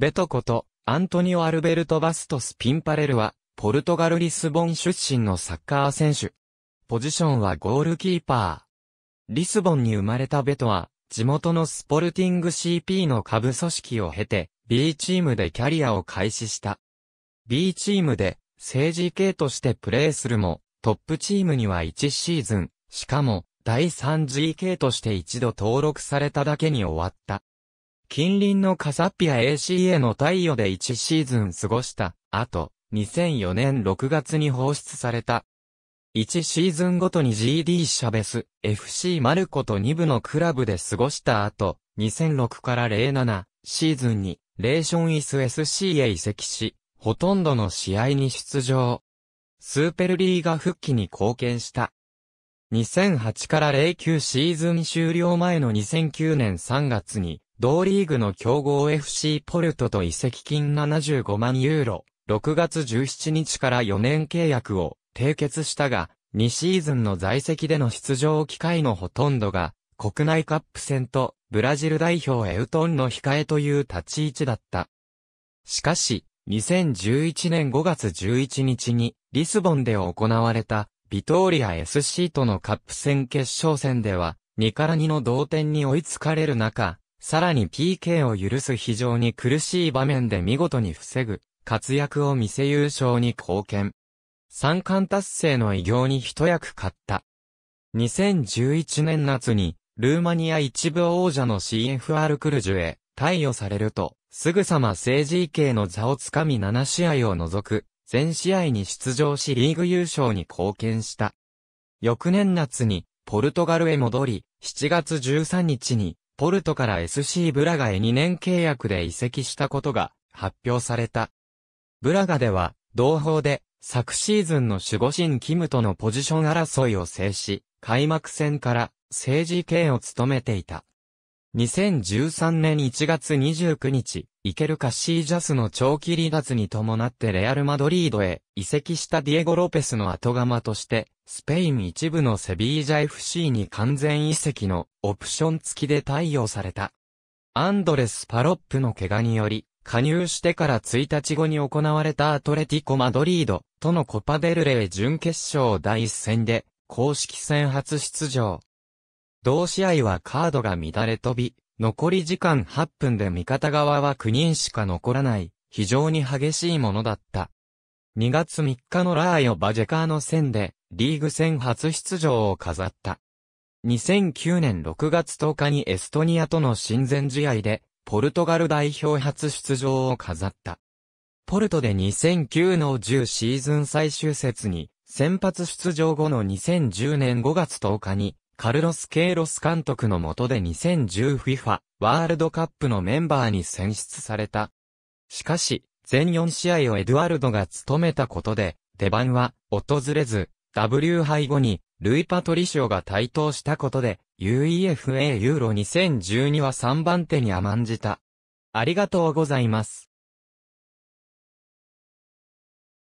ベトこと、アントニオ・アルベルト・バストス・ピンパレルは、ポルトガル・リスボン出身のサッカー選手。ポジションはゴールキーパー。リスボンに生まれたベトは、地元のスポルティング CP の下部組織を経て、B チームでキャリアを開始した。B チームで、政治系としてプレーするも、トップチームには1シーズン、しかも、第 3G 系として一度登録されただけに終わった。近隣のカサッピア ACA の太陽で1シーズン過ごした後、2004年6月に放出された。1シーズンごとに GD シャベス、FC マルコと2部のクラブで過ごした後、2006から07シーズンに、レーションイス SC へ移籍し、ほとんどの試合に出場。スーペルリーガ復帰に貢献した。2008から09シーズン終了前の2009年3月に、同リーグの強豪 FC ポルトと移籍金75万ユーロ、6月17日から4年契約を締結したが、2シーズンの在籍での出場機会のほとんどが、国内カップ戦とブラジル代表エウトンの控えという立ち位置だった。しかし、2011年5月11日にリスボンで行われたビトーリア SC とのカップ戦決勝戦では2から2の同点に追いつかれる中、さらに PK を許す非常に苦しい場面で見事に防ぐ、活躍を見せ優勝に貢献。三冠達成の偉業に一役買った。2011年夏に、ルーマニア一部王者の CFR クルジュへ、対応されると、すぐさま政治位系の座をつかみ7試合を除く、全試合に出場しリーグ優勝に貢献した。翌年夏に、ポルトガルへ戻り、7月13日に、ポルトから SC ブラガへ2年契約で移籍したことが発表された。ブラガでは、同胞で、昨シーズンの守護神キムとのポジション争いを制し、開幕戦から政治権を務めていた。2013年1月29日、イケル・カシージャスの長期離脱に伴ってレアル・マドリードへ移籍したディエゴ・ロペスの後釜として、スペイン一部のセビージャ FC に完全移籍のオプション付きで対応された。アンドレス・パロップの怪我により、加入してから1日後に行われたアトレティコ・マドリードとのコパデルレー準決勝第1戦で、公式戦初出場。同試合はカードが乱れ飛び、残り時間8分で味方側は9人しか残らない、非常に激しいものだった。2月3日のラーヨ・バジェカーの戦で、リーグ戦初出場を飾った。2009年6月10日にエストニアとの親善試合で、ポルトガル代表初出場を飾った。ポルトで2009の10シーズン最終節に、先発出場後の2010年5月10日に、カルロス・ケイロス監督の下で 2010FIFA ワールドカップのメンバーに選出された。しかし、全4試合をエドワルドが務めたことで、出番は訪れず、W 杯後にルイ・パトリシオが台頭したことで、UEFA ユーロ2012は3番手に甘んじた。ありがとうございます。